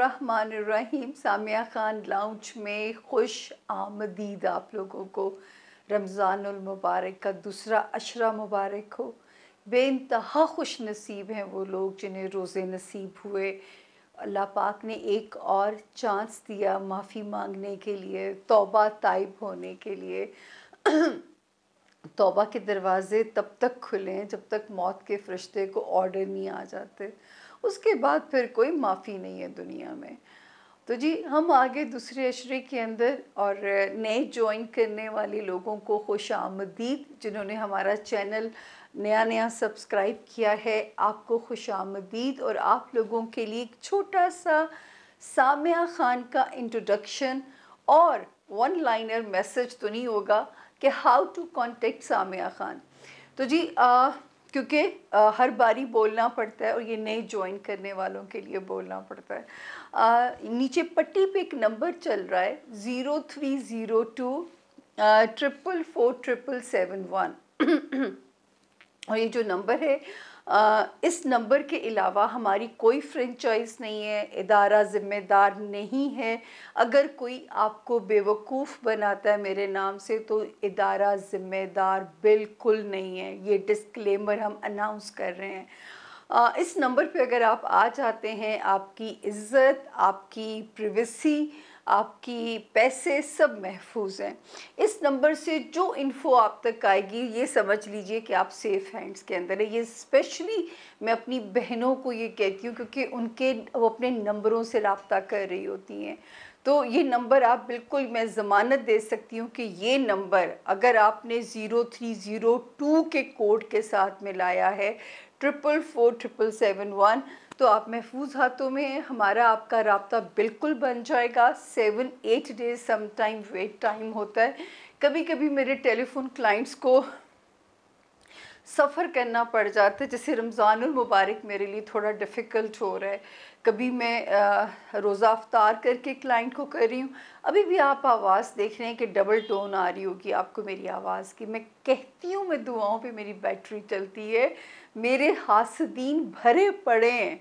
रहीम Samia Khan lounge में खुश आमदीद आप लोगों को रमज़ानमबारक का दूसरा अशरा मुबारक हो बेानतहा खुश नसीब हैं वो लोग जिन्हें रोज़े नसीब हुए अल्लाह पाक ने एक और चांस दिया माफ़ी मांगने के लिए तौबा तयब होने के लिए तौबा के दरवाज़े तब तक खुले हैं जब तक मौत के फरिश्ते को ऑर्डर नहीं आ जाते उसके बाद फिर कोई माफ़ी नहीं है दुनिया में तो जी हम आगे दूसरे अशरे के अंदर और नए ज्वाइन करने वाले लोगों को खुश आमदीद जिन्होंने हमारा चैनल नया नया सब्सक्राइब किया है आपको खुश आमदीद और आप लोगों के लिए एक छोटा सा सामिया ख़ान का इंट्रोडक्शन और वन लाइनर मैसेज तो नहीं होगा कि how to contact Samia Khan तो जी आ, क्योंकि हर बारी बोलना पड़ता है और ये नए ज्वाइन करने वालों के लिए बोलना पड़ता है आ, नीचे पट्टी पे एक नंबर चल रहा है zero three zero two triple four triple seven one और ये जो नंबर है इस नंबर के अलावा हमारी कोई फ्रेंचाइज नहीं है इदारा ज़िम्मेदार नहीं है अगर कोई आपको बेवकूफ़ बनाता है मेरे नाम से तो इदारा ज़िम्मेदार बिल्कुल नहीं है ये डिस्क्लेमर हम अनाउंस कर रहे हैं इस नंबर पे अगर आप आ जाते हैं आपकी इज़्ज़त आपकी प्रिवेसी आपकी पैसे सब महफूज हैं इस नंबर से जो इन्फो आप तक आएगी ये समझ लीजिए कि आप सेफ़ हैंड्स के अंदर है ये स्पेशली मैं अपनी बहनों को ये कहती हूँ क्योंकि उनके वो अपने नंबरों से रबता कर रही होती हैं तो ये नंबर आप बिल्कुल मैं ज़मानत दे सकती हूँ कि ये नंबर अगर आपने ज़ीरो थ्री ज़ीरो टू के कोड के साथ मिलाया है triple four triple seven one तो आप महफूज हाथों में हमारा आपका रबता बिल्कुल बन जाएगा seven eight days some time wait time होता है कभी कभी मेरे टेलीफोन क्लाइंट्स को सफ़र करना पड़ जाता है जैसे रमज़ान मुबारक मेरे लिए थोड़ा डिफ़िकल्ट हो रहा है कभी मैं रोज़ा अफ्तार करके क्लाइंट को कर रही हूँ अभी भी आप आवाज़ देख रहे हैं कि डबल टोन आ रही होगी आपको मेरी आवाज़ की मैं कहती हूँ मैं दुआओं पे मेरी बैटरी चलती है मेरे हासदीन भरे पड़े हैं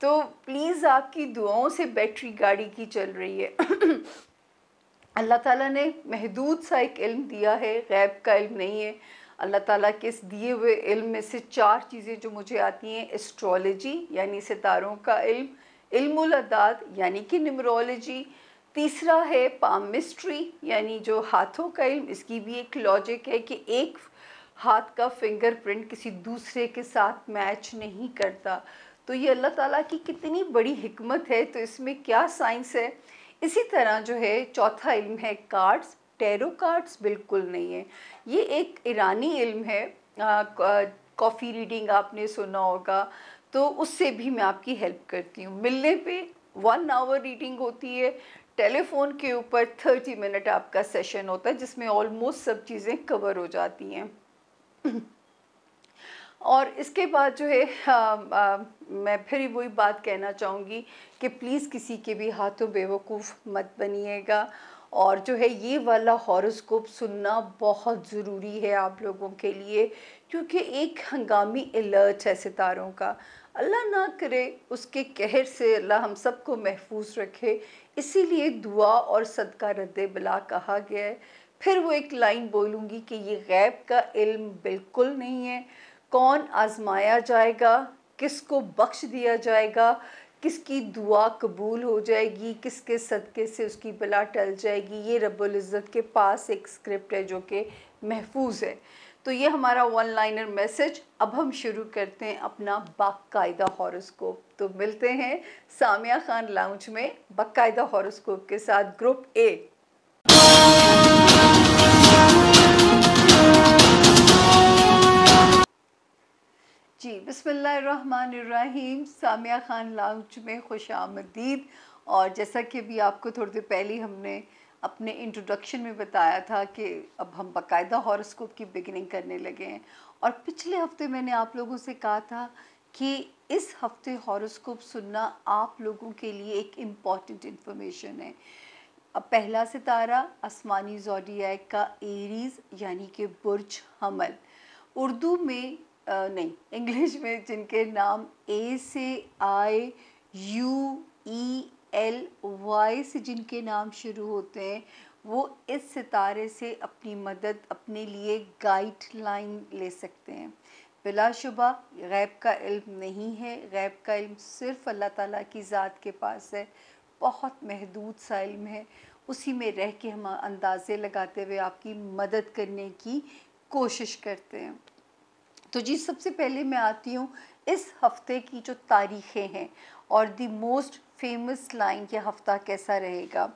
तो प्लीज़ आपकी दुआओं से बैटरी गाड़ी की चल रही है अल्लाह ताला ने महदूद सा एक इल्म दिया है गैब का इल्म नहीं है अल्लाह ताला के इस दिए हुए इल्म में से चार चीज़ें जो मुझे आती हैं एस्ट्रोलॉजी यानी सितारों का इल्म इल्मुलदाद यानी कि निमरोलॉजी तीसरा है पामिस्ट्री यानी जो हाथों का इल्म इसकी भी एक लॉजिक है कि एक हाथ का फिंगरप्रिंट किसी दूसरे के साथ मैच नहीं करता तो ये अल्लाह ताला की कितनी बड़ी हिकमत है तो इसमें क्या साइंस है इसी तरह जो है चौथा इल्म है कार्ड्स टेरो कार्ड्स बिल्कुल नहीं है ये एक ईरानी इल्म है कॉफ़ी रीडिंग आपने सुना होगा तो उससे भी मैं आपकी हेल्प करती हूँ मिलने पे वन आवर रीडिंग होती है टेलीफोन के ऊपर थर्टी मिनट आपका सेशन होता है जिसमें ऑलमोस्ट सब चीज़ें कवर हो जाती हैं और इसके बाद जो है आ, आ, मैं फिर वही बात कहना चाहूँगी कि प्लीज़ किसी के भी हाथों बेवकूफ़ मत बनिएगा और जो है ये वाला हॉरोस्कोप सुनना बहुत ज़रूरी है आप लोगों के लिए क्योंकि एक हंगामी अलर्ट है सितारों का अल्लाह ना करे उसके कहर से अल्लाह हम सबको महफूज रखे इसीलिए दुआ और सदका रद्द बला कहा गया है फिर वो एक लाइन बोलूँगी कि ये गैब का इल्म बिल्कुल नहीं है कौन आजमाया जाएगा किसको बख्श दिया जाएगा किसकी दुआ कबूल हो जाएगी किसके सदक़े से उसकी बला टल जाएगी ये इज़्ज़त के पास एक स्क्रिप्ट है जो कि महफूज है तो ये हमारा वन लाइनर मैसेज अब हम शुरू करते हैं अपना बाकायदा हॉरोस्कोप तो मिलते हैं सामिया खान लाउंज में बाकायदा हॉरोस्कोप के साथ ग्रुप ए बिस्मिल्लाहिर्रहमानिर्रहीम सामिया ख़ान लाउंज में खुश आमदीद और जैसा कि अभी आपको थोड़ी देर पहले हमने अपने इंट्रोडक्शन में बताया था कि अब हम बाकायदा हॉरोस्कोप की बिगिनिंग करने लगे हैं और पिछले हफ्ते मैंने आप लोगों से कहा था कि इस हफ्ते हॉरोस्कोप सुनना आप लोगों के लिए एक इम्पॉर्टेंट इन्फॉर्मेशन है अब पहला सितारा आसमानी जोडियाक का एरीज़ यानी कि बुर्ज हमल उर्दू में नहीं इंग्लिश में जिनके नाम ए से I U E L Y से जिनके नाम शुरू होते हैं वो इस सितारे से अपनी मदद अपने लिए गाइडलाइन ले सकते हैं बिलाशुबा गैब का इल्म नहीं है गैब का इल्म सिर्फ अल्लाह ताला की ज़ात के पास है बहुत महदूद सा इल्म है उसी में रह के हम अंदाज़े लगाते हुए आपकी मदद करने की कोशिश करते हैं तो जी सबसे पहले मैं आती हूँ इस हफ्ते की जो तारीखें हैं और दी मोस्ट फेमस लाइन यह हफ्ता कैसा रहेगा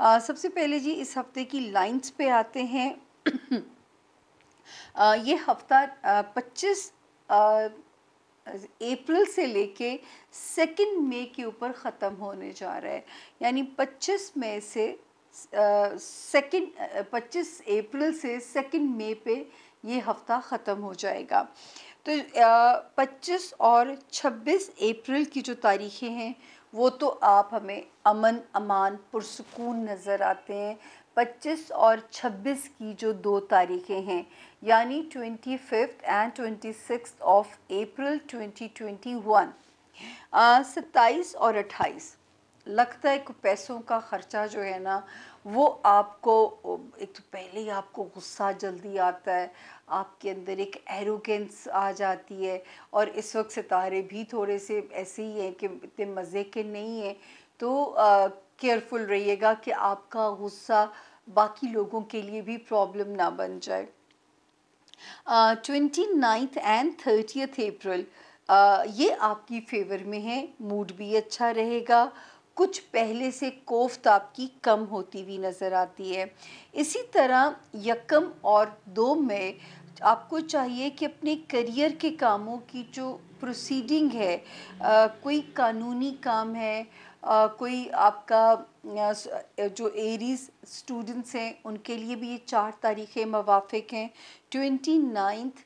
आ, सबसे पहले जी इस हफ्ते की लाइंस पे आते हैं आ, ये हफ्ता पच्चीस अप्रैल से लेके सेकेंड मे के ऊपर ख़त्म होने जा रहा है यानी 25 मई से सेकेंड 25 अप्रैल से सेकेंड मे पे ये हफ्ता ख़त्म हो जाएगा तो पच्चीस और छब्बीस अप्रैल की जो तारीखें हैं वो तो आप हमें अमन अमान पुरसकून नज़र आते हैं पच्चीस और छब्बीस की जो दो तारीखें हैं यानी twenty fifth and twenty six of April twenty twenty one सत्ताईस और अट्ठाईस लगता है कि पैसों का ख़र्चा जो है ना वो आपको एक तो पहले ही आपको गुस्सा जल्दी आता है आपके अंदर एक एरोगेंस आ जाती है और इस वक्त सितारे भी थोड़े से ऐसे ही हैं कि इतने मज़े के नहीं हैं तो केयरफुल रहिएगा कि आपका गुस्सा बाकी लोगों के लिए भी प्रॉब्लम ना बन जाए twenty ninth and thirtieth April ये आपकी फेवर में है मूड भी अच्छा रहेगा कुछ पहले से कोफ्त आपकी कम होती हुई नज़र आती है इसी तरह यकम और दो में आपको चाहिए कि अपने करियर के कामों की जो प्रोसीडिंग है आ, कोई कानूनी काम है आ, कोई आपका जो एरीज स्टूडेंट्स हैं उनके लिए भी ये चार तारीखें मवाफिक हैं ट्वेंटी नाइन्थ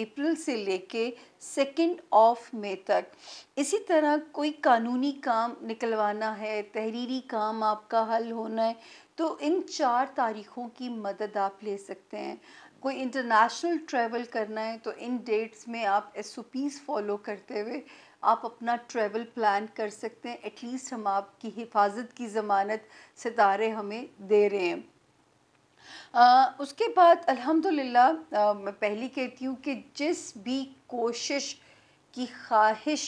अप्रैल से लेके सेकेंड ऑफ मे तक इसी तरह कोई कानूनी काम निकलवाना है तहरीरी काम आपका हल होना है तो इन चार तारीख़ों की मदद आप ले सकते हैं कोई इंटरनेशनल ट्रैवल करना है तो इन डेट्स में आप एस ओ पीज फॉलो करते हुए आप अपना ट्रैवल प्लान कर सकते हैं एटलीस्ट हम आपकी हिफाजत की ज़मानत सितारे हमें दे रहे हैं आ, उसके बाद अल्हम्दुलिल्लाह मैं पहली कहती हूँ कि जिस भी कोशिश की ख्वाहिश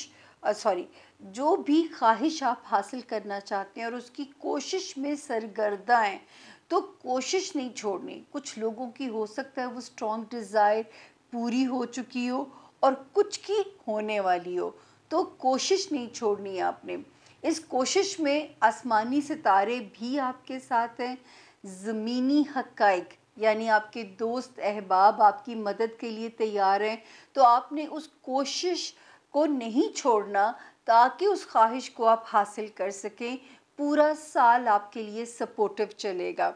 सॉरी जो भी ख्वाहिश आप हासिल करना चाहते हैं और उसकी कोशिश में सरगर्दाएँ तो कोशिश नहीं छोड़नी कुछ लोगों की हो सकता है वो स्ट्रॉन्ग डिज़ायर पूरी हो चुकी हो और कुछ की होने वाली हो तो कोशिश नहीं छोड़नी आपने इस कोशिश में आसमानी सितारे भी आपके साथ हैं ज़मीनी हक़ यानी आपके दोस्त अहबाब आपकी मदद के लिए तैयार हैं तो आपने उस कोशिश को नहीं छोड़ना ताकि उस ख्वाहिश को आप हासिल कर सकें पूरा साल आपके लिए सपोर्टिव चलेगा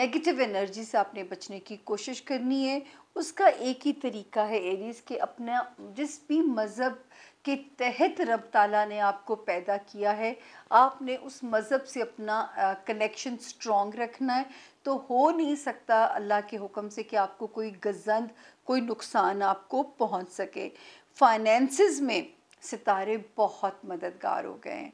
नेगेटिव एनर्जी से आपने बचने की कोशिश करनी है उसका एक ही तरीका है एरीज के अपना जिस भी मज़हब के तहत रब ताला ने आपको पैदा किया है आपने उस मज़हब से अपना कनेक्शन स्ट्रॉन्ग रखना है तो हो नहीं सकता अल्लाह के हुक्म से कि आपको कोई गजंद कोई नुकसान आपको पहुंच सके फाइनेंस में सितारे बहुत मददगार हो गए हैं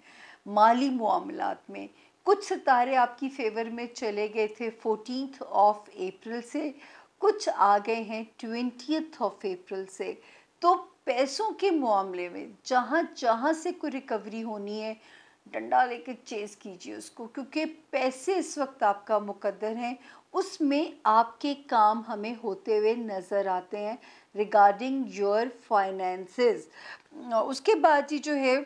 माली मामलों में कुछ सितारे आपकी फेवर में चले गए थे फोटीन ऑफ अप्रैल से कुछ आ गए हैं ट्वेंटी ऑफ अप्रैल से तो पैसों के मामले में जहाँ जहाँ से कोई रिकवरी होनी है डंडा लेके चेस कीजिए उसको क्योंकि पैसे इस वक्त आपका मुकद्दर हैं उसमें आपके काम हमें होते हुए नज़र आते हैं रिगार्डिंग योर फाइनेंसेस उसके बाद ही जो है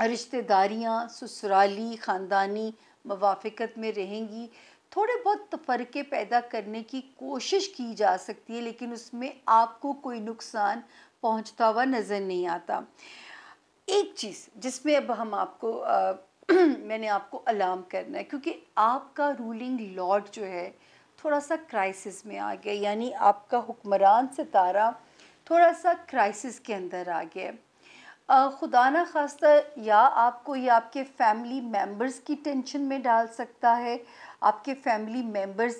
रिश्तेदारियाँ ससुराली ख़ानदानी मवाफिकत में रहेंगी थोड़े बहुत तफरके पैदा करने की कोशिश की जा सकती है लेकिन उसमें आपको कोई नुकसान पहुंचता हुआ नज़र नहीं आता एक चीज़ जिसमें अब हम आपको आ, मैंने आपको अलार्म करना है क्योंकि आपका रूलिंग लॉर्ड जो है थोड़ा सा क्राइसिस में आ गया यानी आपका हुक्मरान सितारा थोड़ा सा क्राइसिस के अंदर आ गया है खुदा न खास्ता या आपको या आपके फैमिली मेम्बर्स की टेंशन में डाल सकता है आपके फैमिली मेम्बर्स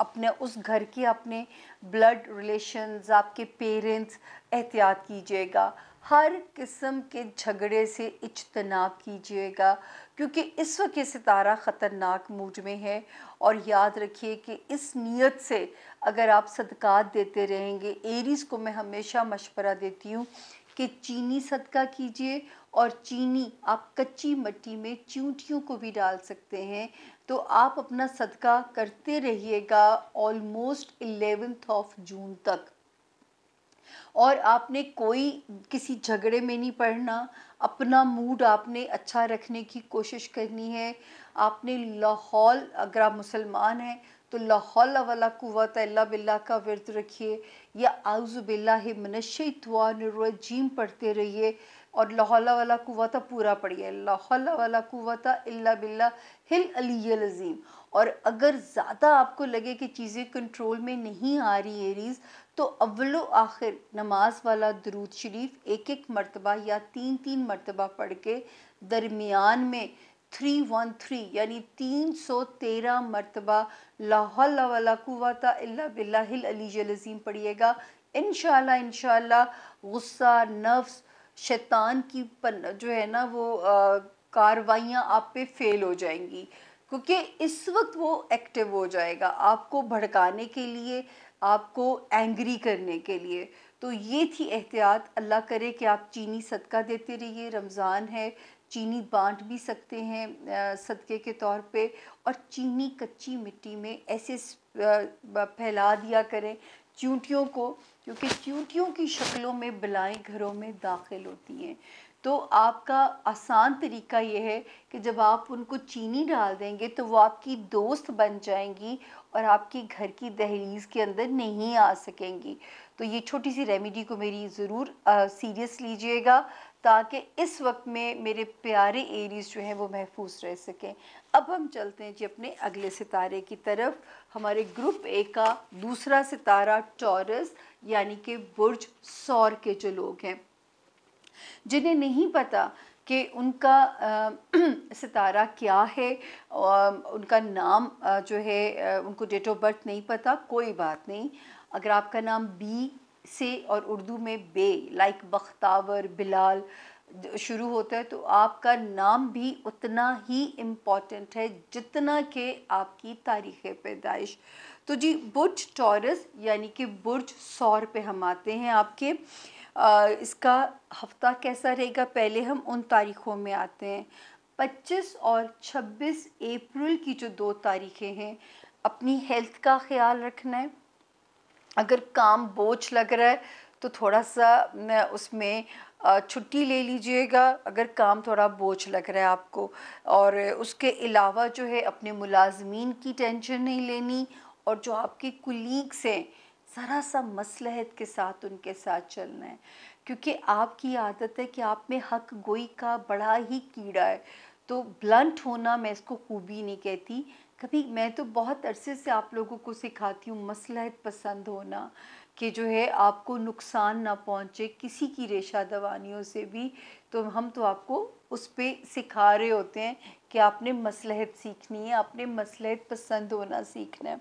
अपने उस घर के अपने ब्लड रिलेशंस आपके पेरेंट्स एहतियात कीजिएगा हर किस्म के झगड़े से इजतनाब कीजिएगा क्योंकि इस वक्त ये सितारा ख़तरनाक मूड में है और याद रखिए कि इस नीयत से अगर आप सदकात देते रहेंगे एरीज़ को मैं हमेशा मशवरा देती हूँ कि चीनी सदका कीजिए और चीनी आप कच्ची मट्टी में चूंटियों को भी डाल सकते हैं तो आप अपना सदका करते रहिएगा ऑलमोस्ट इलेवेंथ ऑफ जून तक और आपने कोई किसी झगड़े में नहीं पढ़ना अपना मूड आपने अच्छा रखने की कोशिश करनी है आपने लाहौल अगर आप मुसलमान हैं तो लाहौल वाला कुत अल्ला बिल्ला का वर्द रखिए या आउज़ बिल्ला मनशी तुआ नजीम पढ़ते रहिए और लाहौला वाला कुआ पूरा पढ़िए लाहौला वाला कुआ अल्ला बिल्ला हिल अली लजीम और अगर ज़्यादा आपको लगे कि चीज़ें कंट्रोल में नहीं आ रही एरीज़ तो अव्वल आखिर नमाज वाला दरूद शरीफ एक एक मरतबा या तीन तीन मरतबा पढ़ के दरमियान में थ्री वन थ्री यानी तीन सौ तेरह मरतबा लाहौला कुवाता अल्ला बिल्ला हिल अली लजीम पढ़िएगा इन शाह इन गुस्सा नफ्स शैतान की पन, जो है ना वो कार्रवाइयाँ आप पे फेल हो जाएंगी क्योंकि इस वक्त वो एक्टिव हो जाएगा आपको भड़काने के लिए आपको एंग्री करने के लिए तो ये थी एहतियात अल्लाह करे कि आप चीनी सदका देते रहिए रमज़ान है चीनी बांट भी सकते हैं सदक़े के तौर पे और चीनी कच्ची मिट्टी में ऐसे फैला दिया करें चूंटियों को क्योंकि चूंटियों की शक्लों में बलाएँ घरों में दाखिल होती हैं तो आपका आसान तरीका यह है कि जब आप उनको चीनी डाल देंगे तो वो आपकी दोस्त बन जाएंगी और आपके घर की दहलीज के अंदर नहीं आ सकेंगी तो ये छोटी सी रेमेडी को मेरी ज़रूर सीरियस लीजिएगा ताकि इस वक्त में मेरे प्यारे एरीज जो हैं वो महफूज रह सकें अब हम चलते हैं जी अपने अगले सितारे की तरफ हमारे ग्रुप ए का दूसरा सितारा टॉरस यानी कि बुर्ज सौर के जो लोग हैं जिन्हें नहीं पता कि उनका आ, सितारा क्या है आ, उनका नाम आ, जो है आ, उनको डेट ऑफ बर्थ नहीं पता कोई बात नहीं अगर आपका नाम बी से और उर्दू में बे लाइक बख्तावर बिलाल शुरू होता है तो आपका नाम भी उतना ही इम्पॉर्टेंट है जितना के आपकी तारीख़ पैदाइश तो जी बुर्ज टॉरस यानी कि बुर्ज सौर पे हम आते हैं आपके आ, इसका हफ्ता कैसा रहेगा पहले हम उन तारीख़ों में आते हैं 25 और 26 अप्रैल की जो दो तारीख़ें हैं अपनी हेल्थ का ख्याल रखना है अगर काम बोझ लग रहा है तो थोड़ा सा उसमें छुट्टी ले लीजिएगा अगर काम थोड़ा बोझ लग रहा है आपको और उसके अलावा जो है अपने मुलाजमीन की टेंशन नहीं लेनी और जो आपके कुलीग्स हैं ज़रा सा मसलहत के साथ उनके साथ चलना है क्योंकि आपकी आदत है कि आप में हक गोई का बड़ा ही कीड़ा है तो ब्लंट होना मैं इसको खूबी नहीं कहती कभी मैं तो बहुत अरसे से आप लोगों को सिखाती हूँ मसलहत पसंद होना कि जो है आपको नुकसान ना पहुँचे किसी की रेशा दवानियों से भी तो हम तो आपको उस पर सिखा रहे होते हैं कि आपने मसलहत सीखनी है आपने मसलहत पसंद होना सीखना है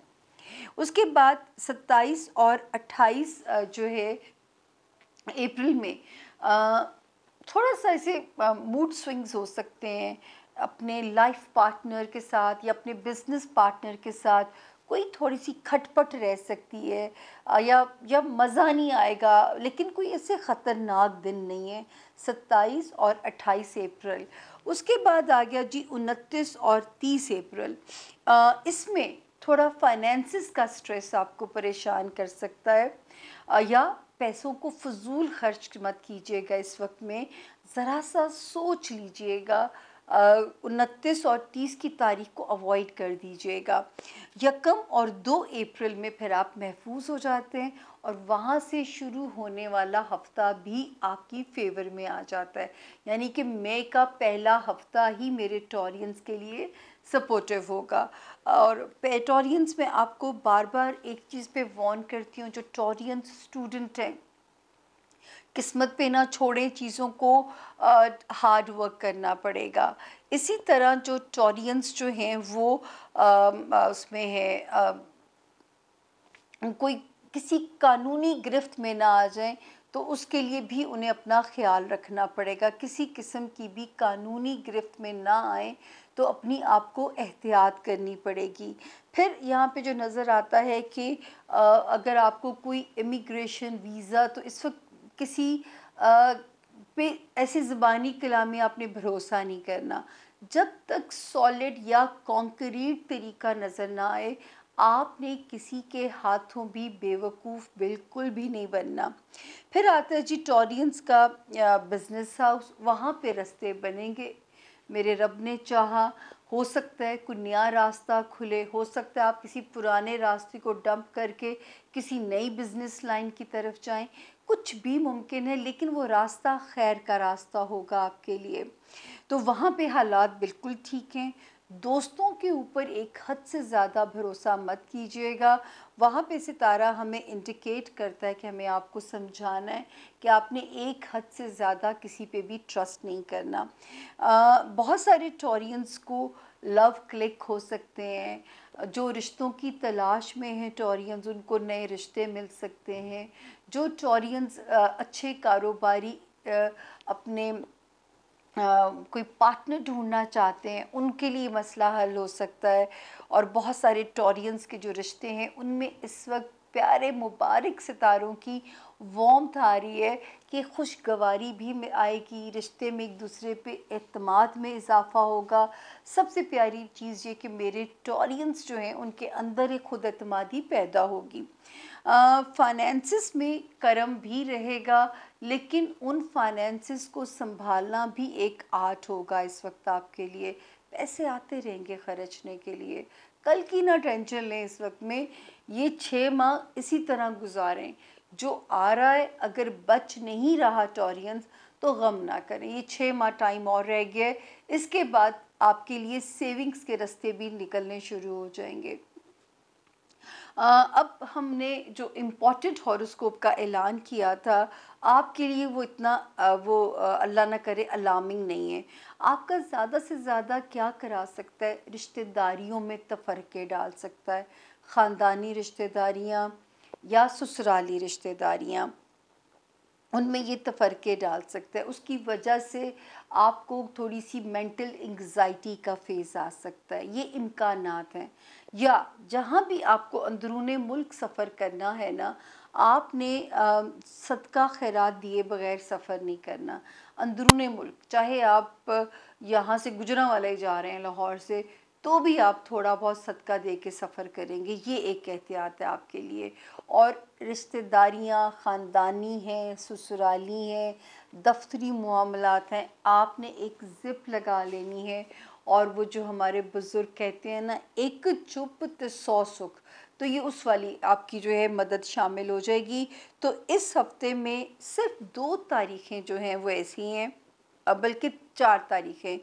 उसके बाद 27 और 28 जो है अप्रैल में थोड़ा सा ऐसे मूड स्विंग्स हो सकते हैं अपने लाइफ पार्टनर के साथ या अपने बिजनेस पार्टनर के साथ कोई थोड़ी सी खटपट रह सकती है या या मज़ा नहीं आएगा लेकिन कोई ऐसे ख़तरनाक दिन नहीं है सत्ताईस और अट्ठाईस अप्रैल उसके बाद आ गया जी उनतीस और तीस अप्रैल इसमें थोड़ा फाइनेंसिस का स्ट्रेस आपको परेशान कर सकता है या पैसों को फजूल खर्च मत कीजिएगा इस वक्त में ज़रा सा सोच लीजिएगा उनतीस और तीस की तारीख को अवॉइड कर दीजिएगा यकम और दो अप्रैल में फिर आप महफूज हो जाते हैं और वहाँ से शुरू होने वाला हफ्ता भी आपकी फेवर में आ जाता है यानी कि मई का पहला हफ्ता ही मेरे टॉरियंस के लिए सपोर्टिव होगा और टॉरियंस में आपको बार बार एक चीज़ पे वॉर्न करती हूँ जो टॉरियंस स्टूडेंट हैं किस्मत पे ना छोड़ें चीज़ों को हार्ड वर्क करना पड़ेगा इसी तरह जो टॉरियंस जो हैं वो आ, उसमें है आ, कोई किसी कानूनी गिरफ्त में ना आ जाएं तो उसके लिए भी उन्हें अपना ख्याल रखना पड़ेगा किसी किस्म की भी कानूनी गिरफ्त में ना आए तो अपनी आप को एहतियात करनी पड़ेगी फिर यहाँ पे जो नज़र आता है कि अगर आपको कोई इमिग्रेशन वीज़ा तो इस वक्त किसी आ, पे ऐसे ज़बानी कलामी आपने भरोसा नहीं करना जब तक सॉलिड या कॉन्क्रीट तरीका नज़र ना आए आपने किसी के हाथों भी बेवकूफ़ बिल्कुल भी नहीं बनना फिर आता है जी टॉरियंस का बिज़नेस हाउस वहाँ पे रास्ते बनेंगे मेरे रब ने चाहा हो सकता है कोई नया रास्ता खुले हो सकता है आप किसी पुराने रास्ते को डंप करके किसी नई बिज़नेस लाइन की तरफ जाएं कुछ भी मुमकिन है लेकिन वो रास्ता खैर का रास्ता होगा आपके लिए तो वहाँ पे हालात बिल्कुल ठीक हैं दोस्तों के ऊपर एक हद से ज़्यादा भरोसा मत कीजिएगा वहाँ पे सितारा हमें इंडिकेट करता है कि हमें आपको समझाना है कि आपने एक हद से ज़्यादा किसी पे भी ट्रस्ट नहीं करना आ, बहुत सारे टॉरियंस को लव क्लिक हो सकते हैं जो रिश्तों की तलाश में हैं टोरियंस उनको नए रिश्ते मिल सकते हैं जो टोरियंस अच्छे कारोबारी अपने कोई पार्टनर ढूंढना चाहते हैं उनके लिए मसला हल हो सकता है और बहुत सारे टोरियंस के जो रिश्ते हैं उनमें इस वक्त प्यारे मुबारक सितारों की वॉम्थ आ रही है कि खुशगवारी भी में आएगी रिश्ते में एक दूसरे पे अतमाद में इजाफा होगा सबसे प्यारी चीज़ ये कि मेरे टॉरियंस जो हैं उनके अंदर एक खुद अतमादी पैदा होगी फाइनेंसिस में कर्म भी रहेगा लेकिन उन फाइनेंसिस को संभालना भी एक आर्ट होगा इस वक्त आपके लिए पैसे आते रहेंगे खर्चने के लिए कल की ना टेंशन लें इस वक्त में ये छः माह इसी तरह गुजारें जो आ रहा है अगर बच नहीं रहा टॉरियंस तो गम ना करें ये छः माह टाइम और रह गया है इसके बाद आपके लिए सेविंग्स के रास्ते भी निकलने शुरू हो जाएंगे आ, अब हमने जो इम्पॉर्टेंट हॉरोस्कोप का ऐलान किया था आपके लिए वो इतना आ, वो अल्लाह ना करे अलार्मिंग नहीं है आपका ज़्यादा से ज़्यादा क्या करा सकता है रिश्तेदारियों में तफरके डाल सकता है ख़ानदानी रिश्तेदारियाँ या ससुराली रिश्तेदारियाँ उनमें ये तफरके डाल सकता है उसकी वजह से आपको थोड़ी सी मेंटल एंग्जाइटी का फेज़ आ सकता है ये इम्कान हैं या जहाँ भी आपको अंदरून मुल्क सफ़र करना है ना आपने सदका खैरात दिए बग़ैर सफ़र नहीं करना अंदरून मुल्क चाहे आप यहाँ से गुजरा वाले जा रहे हैं लाहौर से तो भी आप थोड़ा बहुत सदका दे के सफ़र करेंगे ये एक एहतियात है आपके लिए और रिश्तेदारियाँ ख़ानदानी हैं ससुराली हैं दफ्तरी मामलात हैं आपने एक ज़िप लगा लेनी है और वो जो हमारे बुज़ुर्ग कहते हैं ना एक चुप तो सौ सुख तो ये उस वाली आपकी जो है मदद शामिल हो जाएगी तो इस हफ्ते में सिर्फ दो तारीखें जो हैं वो ऐसी हैं बल्कि चार तारीखें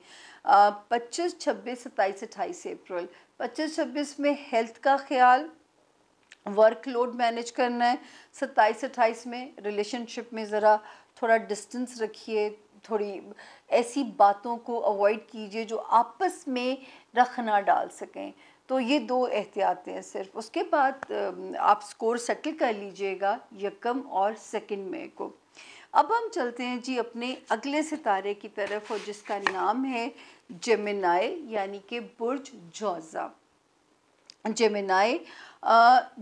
पच्चीस छब्बीस सत्ताईस अट्ठाईस अप्रैल पच्चीस छब्बीस में हेल्थ का ख्याल वर्कलोड मैनेज करना है सत्ताईस अट्ठाईस में रिलेशनशिप में ज़रा थोड़ा डिस्टेंस रखिए थोड़ी ऐसी बातों को अवॉइड कीजिए जो आपस में रखना डाल सकें तो ये दो एहतियातें हैं सिर्फ उसके बाद आप स्कोर सेटल कर लीजिएगा यकम और सेकंड मई को अब हम चलते हैं जी अपने अगले सितारे की तरफ और जिसका नाम है जमिनाए यानी कि बुर्ज जोजा जमिनाए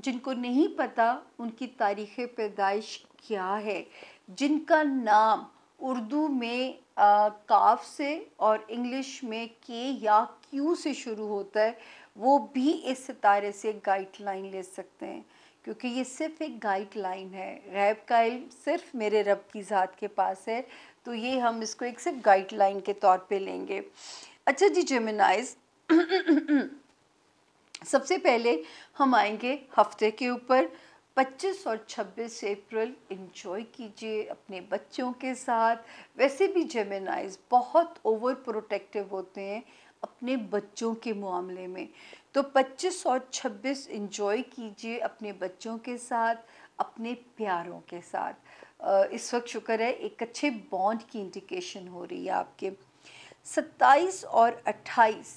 जिनको नहीं पता उनकी तारीख़ पैदाइश क्या है जिनका नाम उर्दू में आ, काफ से और इंग्लिश में के या क्यू से शुरू होता है वो भी इस सितारे से गाइडलाइन ले सकते हैं क्योंकि ये सिर्फ एक गाइडलाइन है गैब का इल्म सिर्फ मेरे रब की ज़ात के पास है तो ये हम इसको एक सिर्फ गाइडलाइन के तौर पे लेंगे अच्छा जी जेमिनाइज सबसे पहले हम आएंगे हफ्ते के ऊपर 25 और 26 अप्रैल इन्जॉय कीजिए अपने बच्चों के साथ वैसे भी जेमेनाइज बहुत ओवर प्रोटेक्टिव होते हैं अपने बच्चों के मामले में तो 25 और 26 इन्जॉय कीजिए अपने बच्चों के साथ अपने प्यारों के साथ इस वक्त शुक्र है एक अच्छे बॉन्ड की इंडिकेशन हो रही है आपके 27 और 28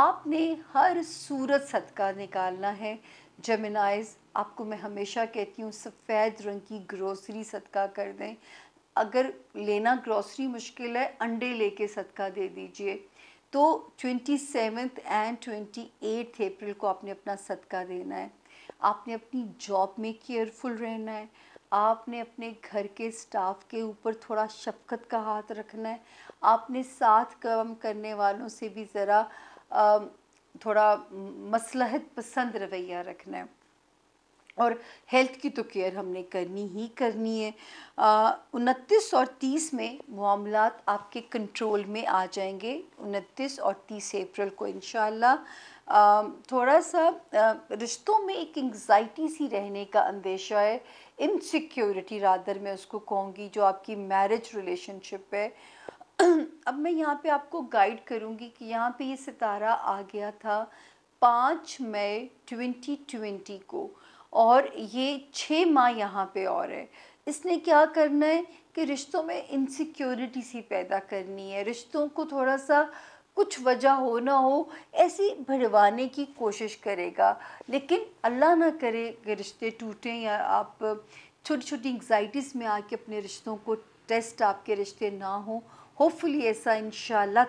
आपने हर सूरत सदका निकालना है जमेनाइज आपको मैं हमेशा कहती हूँ सफ़ेद रंग की ग्रोसरी सदका कर दें अगर लेना ग्रॉसरी मुश्किल है अंडे लेके सदका दे दीजिए तो twenty seventh and twenty eighth April को आपने अपना सदका देना है आपने अपनी जॉब में केयरफुल रहना है आपने अपने घर के स्टाफ के ऊपर थोड़ा शफकत का हाथ रखना है आपने साथ काम करने वालों से भी ज़रा थोड़ा मसलहत पसंद रवैया रखना है और हेल्थ की तो केयर हमने करनी ही करनी है उनतीस और तीस में मामला आपके कंट्रोल में आ जाएंगे उनतीस और तीस अप्रैल को इन थोड़ा सा रिश्तों में एक एंग्जाइटी सी रहने का अंदेशा है इनसिक्योरिटी रादर मैं उसको कहूँगी जो आपकी मैरिज रिलेशनशिप है अब मैं यहाँ पे आपको गाइड करूँगी कि यहाँ पे ये सितारा आ गया था पाँच मई 2020 को और ये छः माह यहाँ पे और है इसने क्या करना है कि रिश्तों में इनसिक्योरिटी सी पैदा करनी है रिश्तों को थोड़ा सा कुछ वजह हो ना हो ऐसी भरवाने की कोशिश करेगा लेकिन अल्लाह ना करे कि रिश्ते टूटें या आप छोटी छोटी एग्जाइटीज़ में आके अपने रिश्तों को टेस्ट आपके रिश्ते ना हों होपफुली ऐसा इन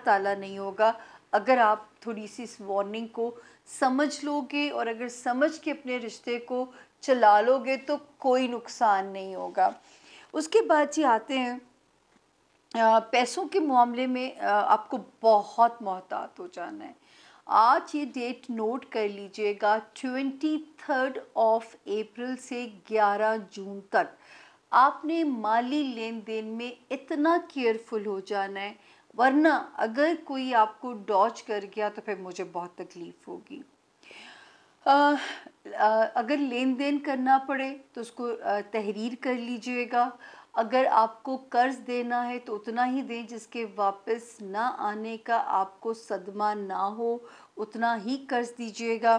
ताला नहीं होगा अगर आप थोड़ी सी इस वार्निंग को समझ लोगे और अगर समझ के अपने रिश्ते को चला लोगे तो कोई नुकसान नहीं होगा उसके बाद जी आते हैं पैसों के मामले में आपको बहुत मोहतात हो जाना है आज ये डेट नोट कर लीजिएगा ट्वेंटी थर्ड ऑफ अप्रैल से ग्यारह जून तक आपने माली लेन देन में इतना केयरफुल हो जाना है वरना अगर कोई आपको डॉच कर गया तो फिर मुझे बहुत तकलीफ़ होगी अगर लेन देन करना पड़े तो उसको आ, तहरीर कर लीजिएगा अगर आपको कर्ज़ देना है तो उतना ही दें जिसके वापस ना आने का आपको सदमा ना हो उतना ही कर्ज़ दीजिएगा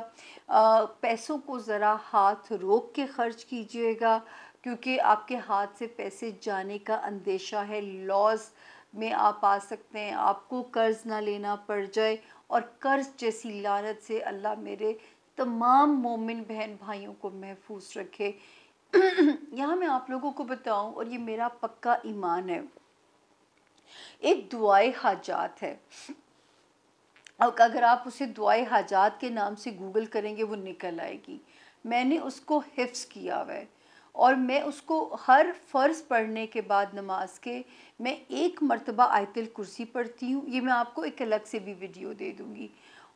पैसों को ज़रा हाथ रोक के ख़र्च कीजिएगा क्योंकि आपके हाथ से पैसे जाने का अंदेशा है लॉस में आप आ सकते हैं आपको कर्ज़ ना लेना पड़ जाए और कर्ज़ जैसी लानत से अल्लाह मेरे तमाम मोमिन बहन भाइयों को महफूज रखे यहाँ मैं आप लोगों को बताऊँ और ये मेरा पक्का ईमान है एक दुआए हाजात है और अगर आप उसे दुआए हाजात के नाम से गूगल करेंगे वो निकल आएगी मैंने उसको हिफ्स किया हुआ है और मैं उसको हर फ़र्ज़ पढ़ने के बाद नमाज के मैं एक मरतबा आयतल कुर्सी पढ़ती हूँ ये मैं आपको एक अलग से भी वीडियो दे दूँगी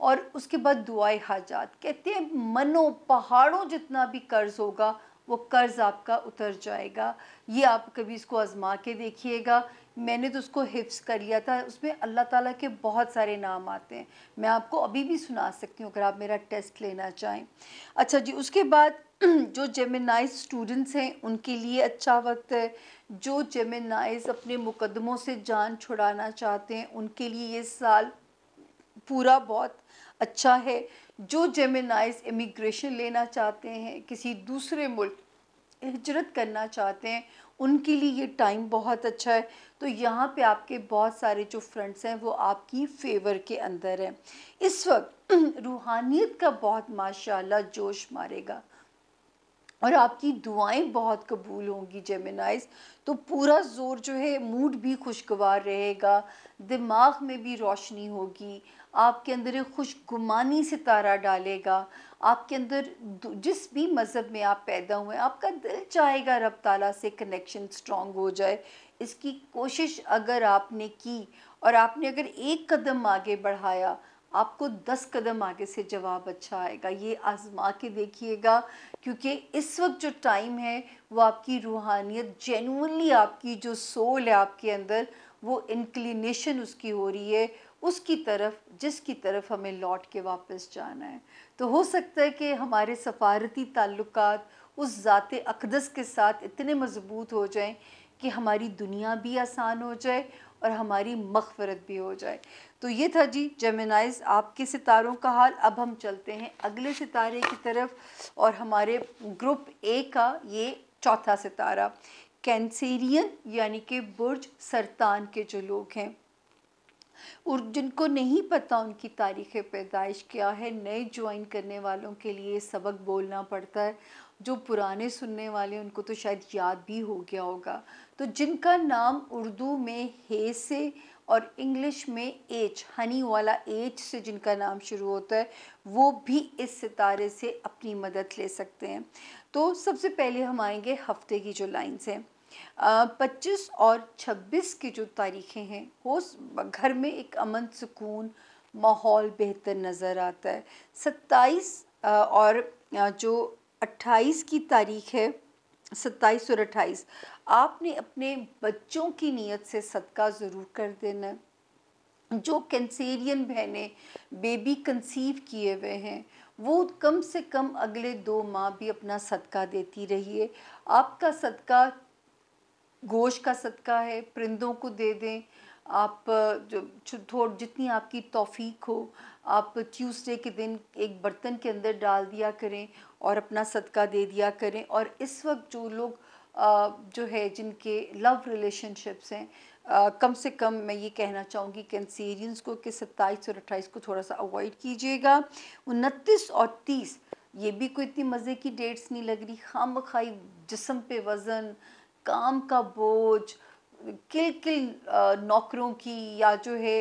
और उसके बाद दुआए हाजात कहते हैं मनो पहाड़ों जितना भी कर्ज़ होगा वो कर्ज़ आपका उतर जाएगा ये आप कभी इसको आज़मा के देखिएगा मैंने तो उसको हिफ्स कर लिया था उसमें अल्लाह ताला के बहुत सारे नाम आते हैं मैं आपको अभी भी सुना सकती हूँ अगर आप मेरा टेस्ट लेना चाहें अच्छा जी उसके बाद जो जेमिनाइज स्टूडेंट्स हैं उनके लिए अच्छा वक्त है जो जेमिनाइज अपने मुकदमों से जान छुड़ाना चाहते हैं उनके लिए ये साल पूरा बहुत अच्छा है जो जेमिनाइज इमिग्रेशन लेना चाहते हैं किसी दूसरे मुल्क हिजरत करना चाहते हैं उनके लिए ये टाइम बहुत अच्छा है तो यहाँ पे आपके बहुत सारे जो फ्रेंड्स हैं वो आपकी फेवर के अंदर हैं इस वक्त रूहानियत का बहुत माशाल्लाह जोश मारेगा और आपकी दुआएं बहुत कबूल होंगी जेमिनाइज तो पूरा जोर जो है मूड भी खुशगवार रहेगा दिमाग में भी रोशनी होगी आपके अंदर एक खुशगुमानी सितारा डालेगा आपके अंदर जिस भी मज़हब में आप पैदा हुए आपका दिल चाहेगा रब ताला से कनेक्शन स्ट्रॉन्ग हो जाए इसकी कोशिश अगर आपने की और आपने अगर एक कदम आगे बढ़ाया आपको दस कदम आगे से जवाब अच्छा आएगा ये आजमा के देखिएगा क्योंकि इस वक्त जो टाइम है वो आपकी रूहानियत जेनुनली आपकी जो सोल है आपके अंदर वो इंक्लिनेशन उसकी हो रही है उसकी तरफ जिसकी तरफ हमें लौट के वापस जाना है तो हो सकता है कि हमारे सफारती ताल्लुक उस ज़ात अकदस के साथ इतने मजबूत हो जाएं कि हमारी दुनिया भी आसान हो जाए और हमारी मखफरत भी हो जाए तो ये था जी जेमिनाइज आपके सितारों का हाल अब हम चलते हैं अगले सितारे की तरफ और हमारे ग्रुप ए का ये चौथा सितारा कैंसेरियन यानी कि बुर्ज सरतान के जो लोग हैं और जिनको नहीं पता उनकी तारीख़ पैदाइश क्या है नए ज्वाइन करने वालों के लिए सबक बोलना पड़ता है जो पुराने सुनने वाले उनको तो शायद याद भी हो गया होगा तो जिनका नाम उर्दू में हे से और इंग्लिश में एच हनी वाला एच से जिनका नाम शुरू होता है वो भी इस सितारे से अपनी मदद ले सकते हैं तो सबसे पहले हम आएंगे हफ्ते की जो लाइन्स हैं पच्चीस और छब्बीस की जो तारीखें हैं वो घर में एक अमन सुकून माहौल बेहतर नज़र आता है सत्ताईस और जो अट्ठाईस की तारीख है सत्ताईस और अट्ठाईस आपने अपने बच्चों की नीयत से सदका ज़रूर कर देना जो कैंसेरियन बहनें बेबी कंसीव किए हुए हैं वो कम से कम अगले दो माह भी अपना सदका देती रहिए आपका सदका गोश का सदका है परिंदों को दे दें आप जो थोड़ जितनी आपकी तौफीक हो आप ट्यूसडे के दिन एक बर्तन के अंदर डाल दिया करें और अपना सदका दे दिया करें और इस वक्त जो लोग जो है जिनके लव रिलेशनशिप्स हैं कम से कम मैं ये कहना चाहूँगी कैंसेरियंस को कि सत्ताईस और अट्ठाईस को थोड़ा सा अवॉइड कीजिएगा उनतीस और तीस ये भी कोई इतनी मज़े की डेट्स नहीं लग रही खाम खाई जिसम पे वज़न काम का बोझ किल किल नौकरों की या जो है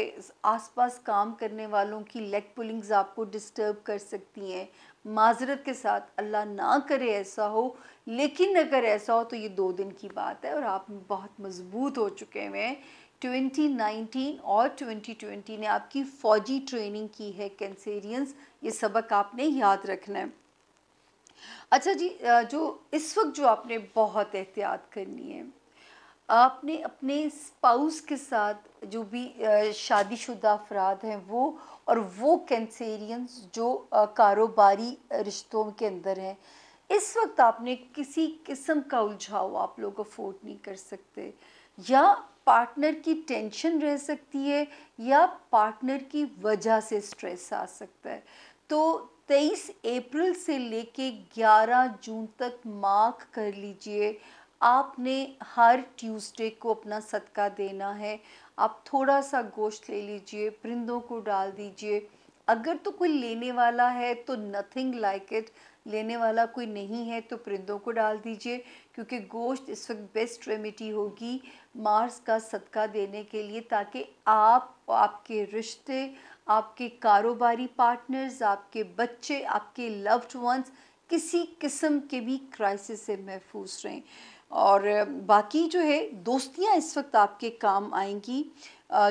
आसपास काम करने वालों की लेग पुलिंग्स आपको डिस्टर्ब कर सकती हैं माजरत के साथ अल्लाह ना करे ऐसा हो लेकिन अगर ऐसा हो तो ये दो दिन की बात है और आप बहुत मजबूत हो चुके हुए हैं 2019 और 2020 ने आपकी फ़ौजी ट्रेनिंग की है कैंसेरियंस ये सबक आपने याद रखना है अच्छा जी जो इस वक्त जो आपने बहुत एहतियात करनी है आपने अपने स्पाउस के साथ जो भी शादीशुदा अफराद हैं वो और वो कैंसेरियंस जो कारोबारी रिश्तों के अंदर हैं इस वक्त आपने किसी किस्म का उलझाव आप लोग अफोर्ड नहीं कर सकते या पार्टनर की टेंशन रह सकती है या पार्टनर की वजह से स्ट्रेस आ सकता है तो 23 अप्रैल से लेके 11 जून तक मार्क कर लीजिए आपने हर ट्यूसडे को अपना सदका देना है आप थोड़ा सा गोश्त ले लीजिए परिंदों को डाल दीजिए अगर तो कोई लेने वाला है तो नथिंग लाइक इट लेने वाला कोई नहीं है तो परिंदों को डाल दीजिए क्योंकि गोश्त इस वक्त बेस्ट रेमिटी होगी मार्स का सदका देने के लिए ताकि आप आपके रिश्ते आपके कारोबारी पार्टनर्स आपके बच्चे आपके लव्ड वंस किसी किस्म के भी क्राइसिस से महफूज रहें और बाकी जो है दोस्तियाँ इस वक्त आपके काम आएंगी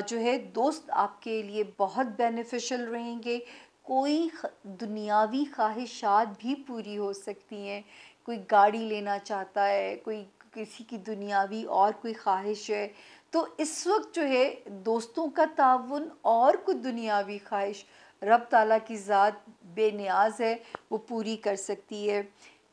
जो है दोस्त आपके लिए बहुत बेनिफिशियल रहेंगे कोई दुनियावी ख्वाहिशात भी पूरी हो सकती हैं कोई गाड़ी लेना चाहता है कोई किसी की दुनियावी और कोई ख्वाहिश है तो इस वक्त जो है दोस्तों का ताउन और कोई दुनियावी ख्वाहिश रब ताला की ज़ात बेनियाज है वो पूरी कर सकती है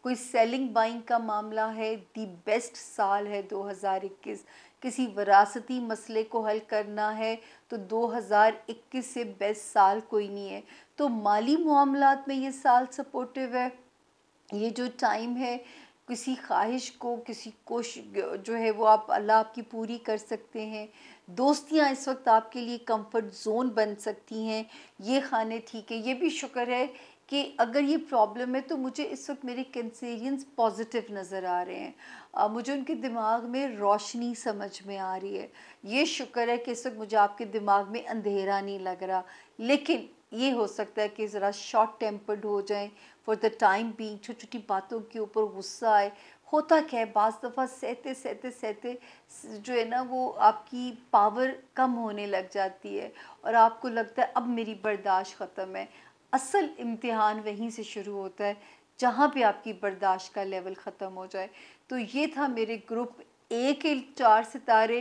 कोई सेलिंग बाइंग का मामला है दी बेस्ट साल है 2021 किसी वरासती मसले को हल करना है तो 2021 से बेस्ट साल कोई नहीं है तो माली मामला में ये साल सपोर्टिव है ये जो टाइम है किसी ख्वाहिश को किसी कोश जो है वो आप अल्लाह आपकी पूरी कर सकते हैं दोस्तियां इस वक्त आपके लिए कंफर्ट जोन बन सकती हैं ये खाने ठीक है ये भी शुक्र है कि अगर ये प्रॉब्लम है तो मुझे इस वक्त मेरे कैंसेरियंस पॉजिटिव नज़र आ रहे हैं आ, मुझे उनके दिमाग में रोशनी समझ में आ रही है ये शुक्र है कि इस वक्त मुझे आपके दिमाग में अंधेरा नहीं लग रहा लेकिन ये हो सकता है कि ज़रा शॉर्ट टेम्पर्ड हो जाएं फॉर द टाइम बीइंग छोटी छोटी बातों के ऊपर गुस्सा आए होता क्या है बज़ दफ़ा सहते सहते सहते जो है ना वो आपकी पावर कम होने लग जाती है और आपको लगता है अब मेरी बर्दाश्त ख़त्म है असल इम्तिहान वहीं से शुरू होता है जहाँ पे आपकी बर्दाश्त का लेवल ख़त्म हो जाए तो ये था मेरे ग्रुप ए के चार सितारे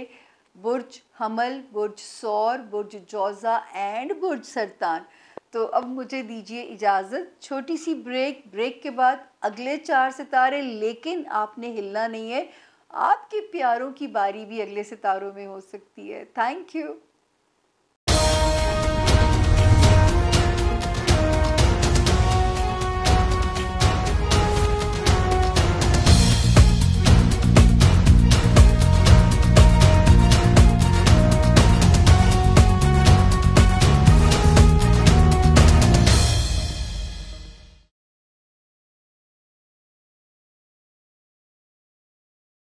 बुर्ज हमल बुर्ज सौर बुर्ज जौज़ा एंड बुर्ज सरतान तो अब मुझे दीजिए इजाज़त छोटी सी ब्रेक ब्रेक के बाद अगले चार सितारे लेकिन आपने हिलना नहीं है आपके प्यारों की बारी भी अगले सितारों में हो सकती है थैंक यू